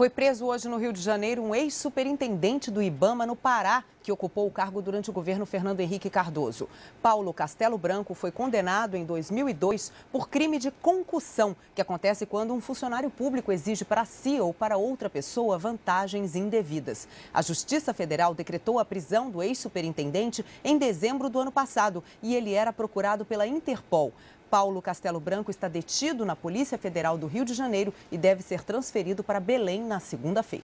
Foi preso hoje no Rio de Janeiro um ex-superintendente do Ibama no Pará, que ocupou o cargo durante o governo Fernando Henrique Cardoso. Paulo Castelo Branco foi condenado em 2002 por crime de concussão, que acontece quando um funcionário público exige para si ou para outra pessoa vantagens indevidas. A Justiça Federal decretou a prisão do ex-superintendente em dezembro do ano passado e ele era procurado pela Interpol. Paulo Castelo Branco está detido na Polícia Federal do Rio de Janeiro e deve ser transferido para Belém na segunda-feira.